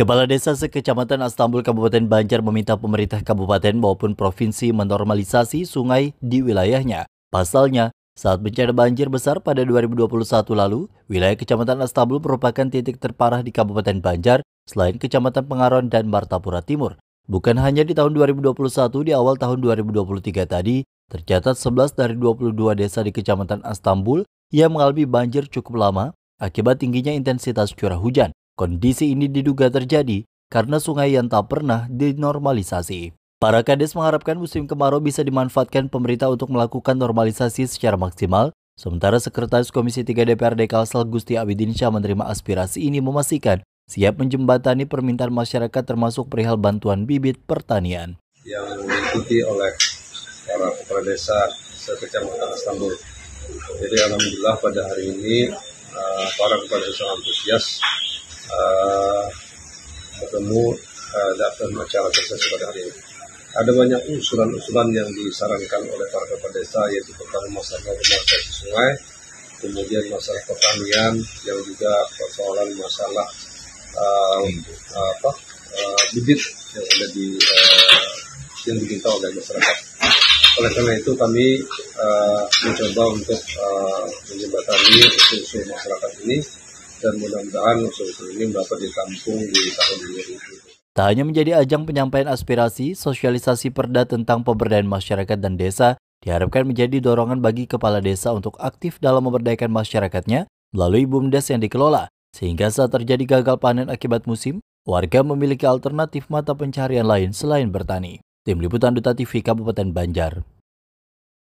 Kepala Desa sekecamatan Astambul Kabupaten Banjar meminta pemerintah kabupaten maupun provinsi menormalisasi sungai di wilayahnya. Pasalnya, saat bencana banjir besar pada 2021 lalu, wilayah Kecamatan Astambul merupakan titik terparah di Kabupaten Banjar selain Kecamatan Pengaron dan Martapura Timur. Bukan hanya di tahun 2021, di awal tahun 2023 tadi, tercatat 11 dari 22 desa di Kecamatan Astambul yang mengalami banjir cukup lama akibat tingginya intensitas curah hujan. Kondisi ini diduga terjadi karena sungai yang tak pernah dinormalisasi. Para kades mengharapkan musim kemarau bisa dimanfaatkan pemerintah untuk melakukan normalisasi secara maksimal, sementara Sekretaris Komisi 3 DPRD Kalsel Gusti Abidin Syah menerima aspirasi ini memastikan siap menjembatani permintaan masyarakat termasuk perihal bantuan bibit pertanian. Yang diikuti oleh para kepala desa sekecamatan Istanbul. Jadi alhamdulillah pada hari ini eh, para kepala desa antusias uh, daftar uh, acara tersebut pada hari ini. Ada banyak usulan-usulan yang disarankan oleh para kepala desa yaitu tentang masalah pemanfaatan sungai, kemudian masalah pertanian, yang juga persoalan masalah uh, apa uh, bibit yang ada di uh, yang diminta oleh masyarakat. Oleh karena itu kami uh, mencoba untuk uh, menjembatani usul-usul masyarakat ini dan mudah-mudahan usul-usul ini dapat ditampung di tahun 2020. Tak hanya menjadi ajang penyampaian aspirasi, sosialisasi perda tentang pemberdayaan masyarakat dan desa diharapkan menjadi dorongan bagi kepala desa untuk aktif dalam memberdayakan masyarakatnya melalui BUMDes yang dikelola, sehingga saat terjadi gagal panen akibat musim, warga memiliki alternatif mata pencarian lain selain bertani. Tim Liputan Duta TV Kabupaten Banjar.